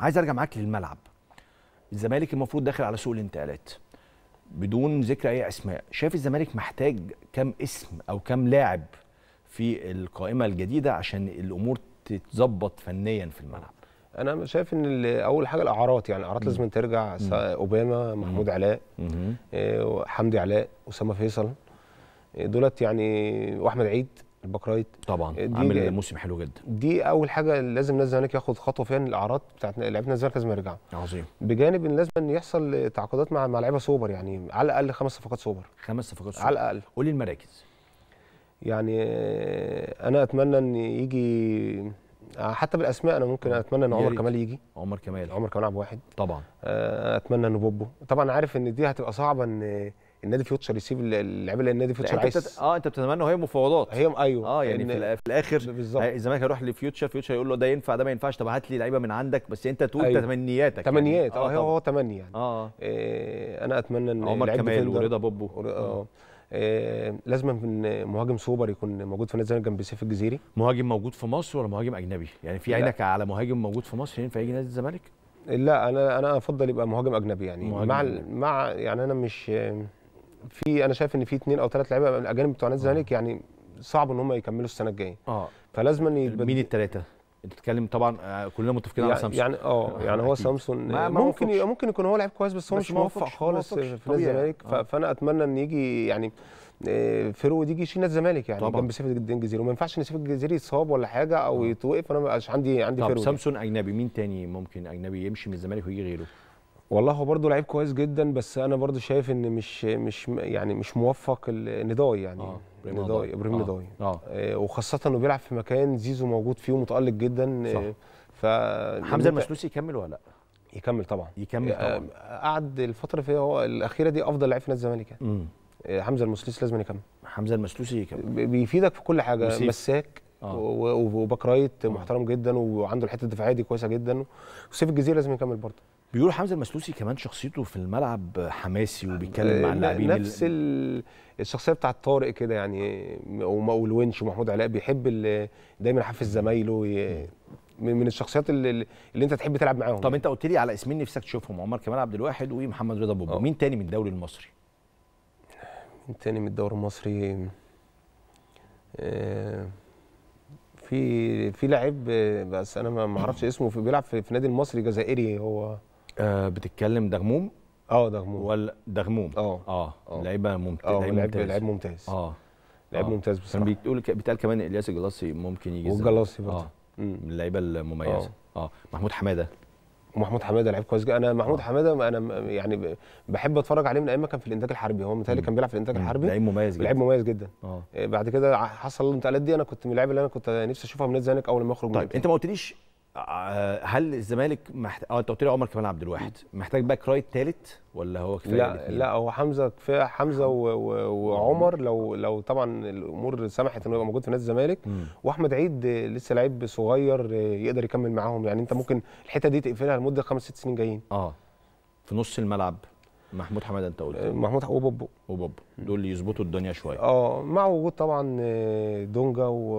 عايز ارجع معاك للملعب الزمالك المفروض داخل على سوق الانتقالات بدون ذكر اي اسماء شايف الزمالك محتاج كم اسم او كم لاعب في القائمه الجديده عشان الامور تتظبط فنيا في الملعب انا شايف ان اول حاجه الاعارات يعني الاعارات لازم ترجع اوباما محمود علاء آه، حمدي علاء اسامه فيصل آه، دولت يعني واحمد عيد البكرايت طبعا عامل موسم حلو جدا دي اول حاجه لازم نادي الزمالك ياخد خطوه فيها ان الاعراض بتاعت لعيبه الزمالك لازم يرجع عظيم بجانب ان لازم يحصل تعاقدات مع مع لعيبه سوبر يعني على الاقل خمس صفقات سوبر خمس صفقات سوبر على الاقل قول لي المراكز يعني آه، انا اتمنى ان يجي آه، حتى بالاسماء انا ممكن اتمنى ان عمر كمال يجي عمر كمال عمر كمال عبد واحد طبعا آه، اتمنى ان بوبو طبعا عارف ان دي هتبقى صعبه ان النادي فيوتشر يسيب اللعيبه اللي النادي فيوتشر يعني عايز اه انت بتتمنى وهي مفاوضات هي ايوه اه يعني إن... في الاخر الزمالك هيروح لفيوتشر فيوتشر يقول له ده ينفع ده ما ينفعش طب هات لي لعيبه من عندك بس انت تقول أيوة. تمنياتك يعني. تمنيات يعني. اه, هو هو تمني يعني آه. إيه انا اتمنى ان عمر كمال ورضا بوبو آه. اه آه لازم من مهاجم سوبر يكون موجود في نادي الزمالك جنب سيف الجزيري مهاجم موجود في مصر ولا مهاجم اجنبي يعني في عينك على مهاجم موجود في مصر ينفع يجي نادي الزمالك لا انا انا افضل يبقى مهاجم اجنبي يعني مهاجم. مع مع يعني انا مش في انا شايف ان في اثنين او ثلاث لعيبه الاجانب بتوع نادي آه. الزمالك يعني صعب ان هم يكملوا السنه الجايه اه فلازم يتبدل مين الثلاثه؟ انت بتتكلم طبعا آه، كلنا متفقين يعني على سامسون يعني اه, آه، يعني هو سامسون ممكن ممكن يكون هو لعيب كويس بس هو مش موفق خالص في نادي الزمالك آه. فانا اتمنى ان يجي يعني فيرود يجي يشيل نادي الزمالك يعني طبعا. جنب سيف الجزيري وما ينفعش ان سيف الجزيري يتصاب ولا حاجه او يتوقف انا ما عندي عندي فيرود طب سامسون اجنبي مين تاني ممكن اجنبي يمشي من الزمالك ويجي غيره؟ والله هو برضه لعيب كويس جدا بس انا برضه شايف ان مش مش يعني مش موفق نداي يعني آه. نداي ابراهيم آه، نداي آه. آه. وخاصه انه بيلعب في مكان زيزو موجود فيه ومتالق جدا آه، صح. ف حمزه المسلوسي يكمل ولا لا؟ يكمل طبعا يكمل آه، طبعا قعد الفتره فيها هو الاخيره دي افضل لعيب في نادي الزمالك يعني. حمزه المسلوسي لازم يكمل حمزه المسلوسي يكمل بيفيدك في كل حاجه مسيف. مساك آه. وباك رايت محترم جدا وعنده الحته الدفاعيه دي كويسه جدا وسيف الجزيره لازم يكمل برضه بيقول حمزه المسلوسي كمان شخصيته في الملعب حماسي وبيتكلم آه، مع اللاعبين نفس ال... الشخصيه بتاعت طارق كده يعني والونش ومحمود علاء بيحب دايما يحفز زمايله ي... من الشخصيات اللي, اللي انت تحب تلعب معاهم طب انت قلت لي على اسمين نفسك تشوفهم عمر كمال عبد الواحد ومحمد رضا بوبو آه. مين تاني من الدوري المصري مين تاني من الدوري المصري آه، في في لاعب بس انا ما اعرفش اسمه في بيلعب في, في نادي المصري جزائري هو آه، بتتكلم دغموم اه دغموم ولا دغموم اه اه, آه. لعيبه ممتازه اه لعيب ممتاز اه لعيب آه. ممتاز بصراحه كان بيقول بيتقال كمان الياس الجلاصي ممكن يجي والجلاصي برضه اه من اللعيبه المميزه اه, محمود حماده محمود حماده لعيب كويس انا محمود حماده انا يعني بحب اتفرج عليه من ايام ما كان في الانتاج الحربي هو متهيألي كان بيلعب في الانتاج الحربي لعيب مميز جدا لعيب مميز جدا اه بعد كده حصل الانتقالات دي انا كنت من اللعيبه اللي انا كنت نفسي اشوفها من الزمالك اول ما يخرج طيب انت ما قلتليش آه، هل الزمالك محت... اه انت قلت لي عمر كمال عبد الواحد محتاج باك رايت ثالث ولا هو كفايه لا لا هو حمزه كفايه حمزه و... و... وعمر لو لو طبعا الامور سمحت انه يبقى موجود في نادي الزمالك واحمد عيد لسه لعيب صغير يقدر يكمل معاهم يعني انت ممكن الحته دي تقفلها لمده خمس ست سنين جايين اه في نص الملعب محمود حماده انت قلت آه، محمود وبوبو وبوبو دول يظبطوا الدنيا شويه اه مع وجود طبعا آه، دونجا و